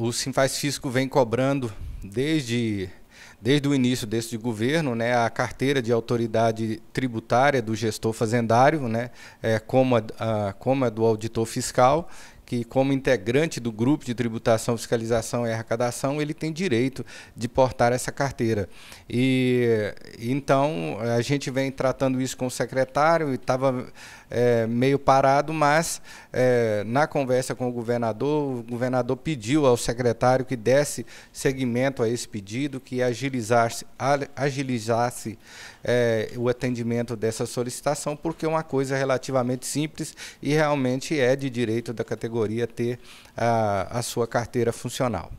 o Simfaz Físico vem cobrando desde, desde o início deste governo né, a carteira de autoridade tributária do gestor fazendário, né, é, como, a, a como a do auditor fiscal, que, como integrante do grupo de tributação, fiscalização e arrecadação, ele tem direito de portar essa carteira. E então a gente vem tratando isso com o secretário e estava é, meio parado, mas é, na conversa com o governador, o governador pediu ao secretário que desse seguimento a esse pedido, que agilizasse, agilizasse é, o atendimento dessa solicitação, porque é uma coisa relativamente simples e realmente é de direito da categoria categoria ter a, a sua carteira funcional.